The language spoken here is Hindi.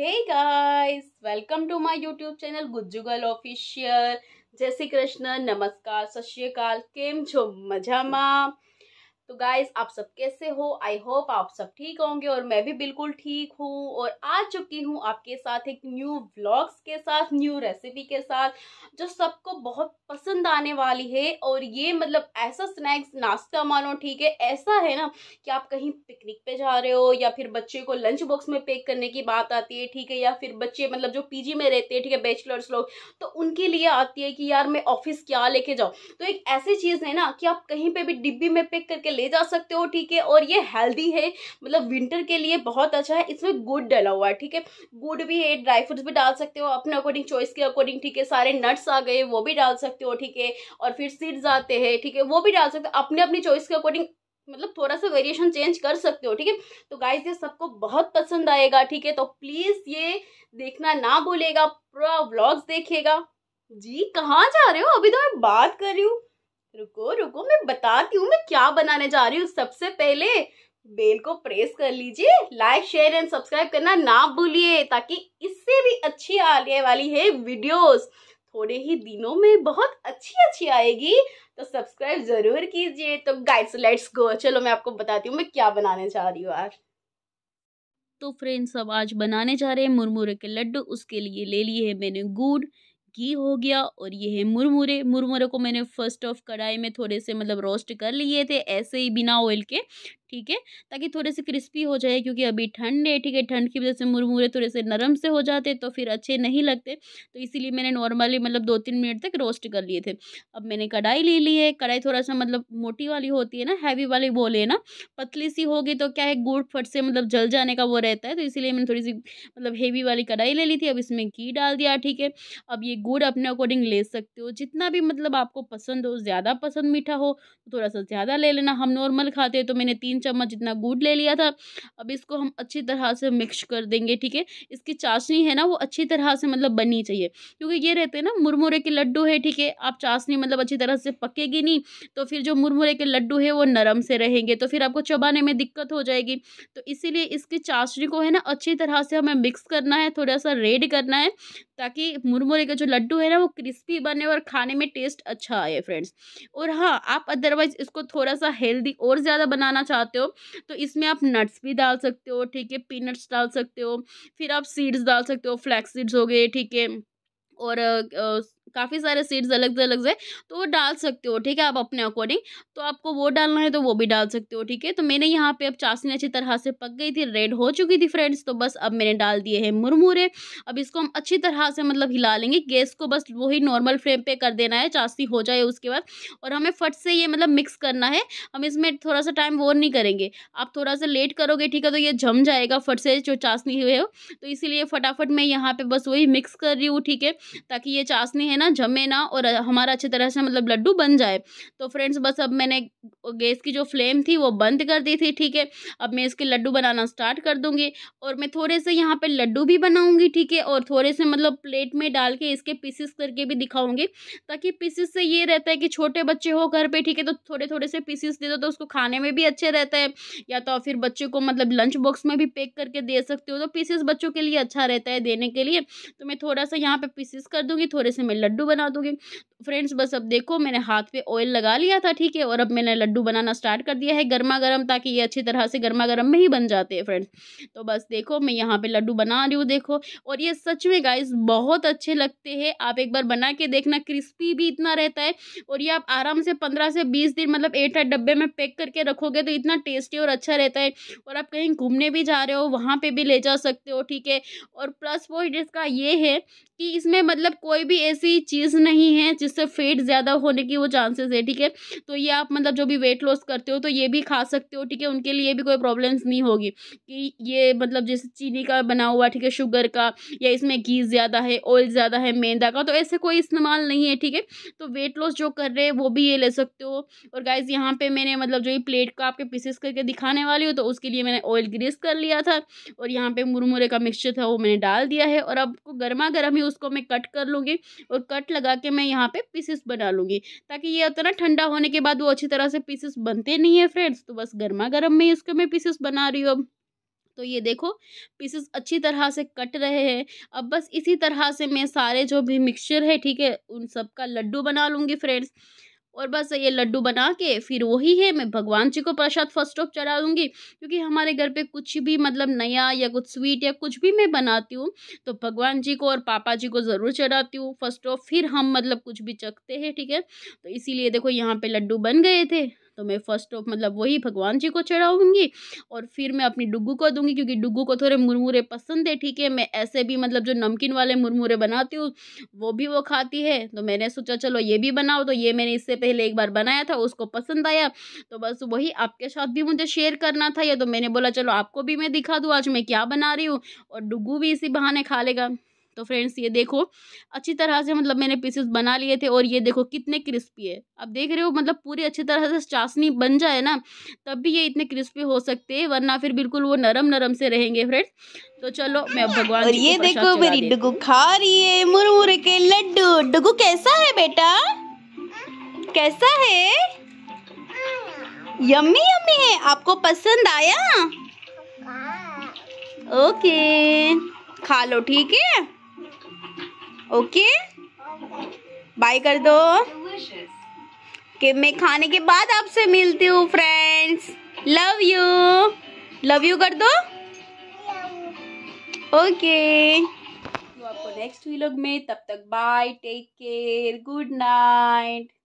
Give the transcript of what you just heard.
guys welcome to my YouTube channel Gujjugal official जय श्री कृष्ण नमस्कार सत श्रीकाल केम छो मजा मा तो गाइज आप सब कैसे हो आई होप आप सब ठीक होंगे और मैं भी बिल्कुल ठीक हूँ और आ चुकी हूँ आपके साथ एक न्यू ब्लॉग्स के साथ न्यू रेसिपी के साथ जो सबको बहुत पसंद आने वाली है और ये मतलब ऐसा स्नैक्स नाश्ता मानो ठीक है ऐसा है ना कि आप कहीं पिकनिक पे जा रहे हो या फिर बच्चे को लंच बॉक्स में पैक करने की बात आती है ठीक है या फिर बच्चे मतलब जो पीजी में रहते हैं ठीक है बैचलर्स लोग तो उनके लिए आती है कि यार मैं ऑफिस क्या लेके जाऊँ तो एक ऐसी चीज़ है ना कि आप कहीं पर भी डिब्बी में पैक करके ले जा सकते हो ठीक है और ये हेल्दी है मतलब विंटर के लिए बहुत अच्छा है इसमें गुड़ डला हुआ है ठीक है गुड़ भी है ड्राई फ्रूट्स भी डाल सकते हो अपने अकॉर्डिंग चॉइस के अकॉर्डिंग ठीक है सारे नट्स आ गए वो भी डाल सकते हो ठीक है और फिर सीड्स आते हैं ठीक है वो भी डाल सकते हो अपने अपनी चॉइस के अकॉर्डिंग मतलब थोड़ा सा वेरिएशन चेंज कर सकते हो ठीक है तो गाइस ये सबको बहुत पसंद आएगा ठीक है तो प्लीज़ ये देखना ना भूलेगा पूरा व्लॉग्स देखिएगा जी कहाँ जा रहे हो अभी तो मैं बात कर रही हूँ रुको रुको मैं बताती हूँ मैं क्या बनाने जा रही हूँ सबसे पहले बेल को प्रेस कर लीजिए लाइक शेयर एंड सब्सक्राइब करना ना भूलिए ताकि इससे भी अच्छी आने वाली है वीडियोस थोड़े ही दिनों में बहुत अच्छी अच्छी आएगी तो सब्सक्राइब जरूर कीजिए तो गाइड्स लेट्स गो चलो मैं आपको बताती हूँ मैं क्या बनाने जा रही हूँ आज तो फ्रेंड्स अब आज बनाने जा रहे हैं मुरमुरे के लड्डू उसके लिए ले लिए है मैंने गुड़ घी हो गया और ये है मुरमुरे मुरमुरे को मैंने फर्स्ट ऑफ कढ़ाई में थोड़े से मतलब रोस्ट कर लिए थे ऐसे ही बिना ऑयल के ठीक है ताकि थोड़े से क्रिस्पी हो जाए क्योंकि अभी ठंड है ठीक है ठंड की वजह से मुरमुरे थोड़े से नरम से हो जाते तो फिर अच्छे नहीं लगते तो इसीलिए मैंने नॉर्मली मतलब दो तीन मिनट तक रोस्ट कर लिए थे अब मैंने कढ़ाई ले ली है कढ़ाई थोड़ा सा मतलब मोटी वाली होती है ना हैवी वाली वो लेना पतली सी होगी तो क्या है गुड़ फट से मतलब जल जाने का वो रहता है तो इसीलिए मैंने थोड़ी सी मतलब हैवी वाली कढ़ाई ले ली थी अब इसमें घी डाल दिया ठीक है अब ये गुड़ अपने अकॉर्डिंग ले सकते हो जितना भी मतलब आपको पसंद हो ज़्यादा पसंद मीठा हो तो थोड़ा सा ज़्यादा ले लेना हम नॉर्मल खाते हैं तो मैंने तीन तीन चम्मच जितना गुड़ ले लिया था अब इसको हम अच्छी तरह से मिक्स कर देंगे ठीक है इसकी चाशनी है ना वो अच्छी तरह से मतलब बननी चाहिए क्योंकि ये रहते हैं ना मुरमुरे के लड्डू है ठीक है आप चाशनी मतलब अच्छी तरह से पकेगी नहीं तो फिर जो मुरमुरे के लड्डू है वो नरम से रहेंगे तो फिर आपको चबाने में दिक्कत हो जाएगी तो इसीलिए इसकी चाशनी को है ना अच्छी तरह से हमें मिक्स करना है थोड़ा सा रेड करना है ताकि मुरमुरे के जो लड्डू है ना वो क्रिस्पी बने और खाने में टेस्ट अच्छा आए फ्रेंड्स और हाँ आप अदरवाइज इसको थोड़ा सा हेल्दी और ज़्यादा बनाना चाहते हो तो इसमें आप नट्स भी डाल सकते हो ठीक है पीनट्स डाल सकते हो फिर आप सीड्स डाल सकते हो फ्लैक्स सीड्स हो गए ठीक है और काफ़ी सारे सीड्स अलग अलग से तो वो डाल सकते हो ठीक है आप अपने अकॉर्डिंग तो आपको वो डालना है तो वो भी डाल सकते हो ठीक है तो मैंने यहाँ पे अब चाशनी अच्छी तरह से पक गई थी रेड हो चुकी थी फ्रेंड्स तो बस अब मैंने डाल दिए हैं मुरमुरे अब इसको हम अच्छी तरह से मतलब हिला लेंगे गैस को बस वही नॉर्मल फ्लेम पर कर देना है चाशनी हो जाए उसके बाद और हमें फट से ये मतलब मिक्स करना है हम इसमें थोड़ा सा टाइम वो नहीं करेंगे आप थोड़ा सा लेट करोगे ठीक है तो ये जम जाएगा फट से जो चाशनी हुए हो तो इसीलिए फटाफट मैं यहाँ पर बस वही मिक्स कर रही हूँ ठीक है ताकि ये चाशनी है ना जमे ना और हमारा अच्छी तरह से मतलब लड्डू बन जाए तो फ्रेंड्स बस अब मैंने गैस की जो फ्लेम थी वो बंद कर दी थी ठीक है अब मैं इसके लड्डू बनाना स्टार्ट कर दूँगी और मैं थोड़े से यहाँ पर लड्डू भी बनाऊँगी ठीक है और थोड़े से मतलब प्लेट में डाल के इसके पीसेस करके भी दिखाऊँगी ताकि पीसेस से ये रहता है कि छोटे बच्चे हो घर पर ठीक है तो थोड़े थोड़े से पीसेस दे दो तो उसको खाने में भी अच्छे रहता है या तो फिर बच्चे को मतलब लंच बॉक्स में भी पैक करके दे सकते हो तो पीसेस बच्चों के लिए अच्छा रहता है देने के लिए तो मैं थोड़ा सा यहाँ पे पीसेस कर दूँगी थोड़े से मैं लड्डू बना दूंगी फ्रेंड्स बस अब देखो मैंने हाथ पे ऑयल लगा लिया था ठीक है और अब मैंने लड्डू बनाना स्टार्ट कर दिया है गर्मा गर्म ताकि ये अच्छी तरह से गर्मा गर्म में ही बन जाते हैं फ्रेंड्स तो बस देखो मैं यहाँ पे लड्डू बना रही हूँ देखो और ये सच में गाइस बहुत अच्छे लगते हैं आप एक बार बना के देखना क्रिस्पी भी इतना रहता है और ये आप आराम से पंद्रह से बीस दिन मतलब एट आठ डब्बे में पैक करके रखोगे तो इतना टेस्टी और अच्छा रहता है और आप कहीं घूमने भी जा रहे हो वहाँ पर भी ले जा सकते हो ठीक है और प्लस पॉइंट इसका ये है कि इसमें मतलब कोई भी ऐसी ऐसी चीज़ नहीं है जिससे फेट ज़्यादा होने की वो चांसेस है ठीक है तो ये आप मतलब जो भी वेट लॉस करते हो तो ये भी खा सकते हो ठीक है उनके लिए भी कोई प्रॉब्लम्स नहीं होगी कि ये मतलब जैसे चीनी का बना हुआ ठीक है शुगर का या इसमें घी ज़्यादा है ऑयल ज़्यादा है मैदा का तो ऐसे कोई इस्तेमाल नहीं है ठीक है तो वेट लॉस जो कर रहे हैं वो भी ये ले सकते हो और गाइज यहाँ पे मैंने मतलब जो ये प्लेट का आपके पीसेस करके दिखाने वाली हो तो उसके लिए मैंने ऑयल ग्रीस कर लिया था और यहाँ पे मुरमुरे का मिक्सचर था वो मैंने डाल दिया है और अब गर्मा गर्म ही उसको मैं कट कर लूँगी और कट लगा के मैं यहाँ पे पीसेस बना लूँगी ताकि ये होता ना ठंडा होने के बाद वो अच्छी तरह से पीसेस बनते नहीं है फ्रेंड्स तो बस गर्मा गर्म में इसके मैं पीसेस बना रही हूँ अब तो ये देखो पीसेस अच्छी तरह से कट रहे हैं अब बस इसी तरह से मैं सारे जो भी मिक्सचर है ठीक है उन सब का लड्डू बना लूँगी फ्रेंड्स और बस ये लड्डू बना के फिर वही है मैं भगवान जी को प्रसाद फर्स्ट ऑफ चढ़ा दूँगी क्योंकि हमारे घर पे कुछ भी मतलब नया या कुछ स्वीट या कुछ भी मैं बनाती हूँ तो भगवान जी को और पापा जी को ज़रूर चढ़ाती हूँ फर्स्ट ऑफ फिर हम मतलब कुछ भी चखते हैं ठीक है तो इसीलिए देखो यहाँ पे लड्डू बन गए थे तो मैं फ़र्स्ट ऑफ मतलब वही भगवान जी को चढ़ाऊँगी और फिर मैं अपनी डुगू को दूँगी क्योंकि डुगू को थोड़े मुरमुरे पसंद है ठीक है मैं ऐसे भी मतलब जो नमकीन वाले मुरमुरे बनाती हूँ वो भी वो खाती है तो मैंने सोचा चलो ये भी बनाओ तो ये मैंने इससे पहले एक बार बनाया था उसको पसंद आया तो बस वही आपके साथ भी मुझे शेयर करना था या तो मैंने बोला चलो आपको भी मैं दिखा दूँ आज मैं क्या बना रही हूँ और डुगू भी इसी बहाने खा लेगा तो फ्रेंड्स ये देखो अच्छी तरह से मतलब मैंने पीसेस बना लिए थे और ये देखो कितने क्रिस्पी है अब देख रहे हो मतलब पूरी अच्छी तरह से चाशनी बन जाए ना तब भी ये इतने क्रिस्पी हो सकते हैं वरना फिर बिल्कुल वो नरम नरम से रहेंगे फ्रेंड्स तो चलो मैं भगवान और ये देखो मेरी डुगू खा रही है मुरमुरे के लड्डू डुगू कैसा है बेटा कैसा है यम्मी यम्मी है आपको पसंद आया ओके खा लो ठीक है ओके बाय कर दो कि मैं खाने के बाद आपसे मिलती हूँ friends love you love you कर दो ओके तो आपको नेक्स्ट वीलॉग में तब तक bye take care good night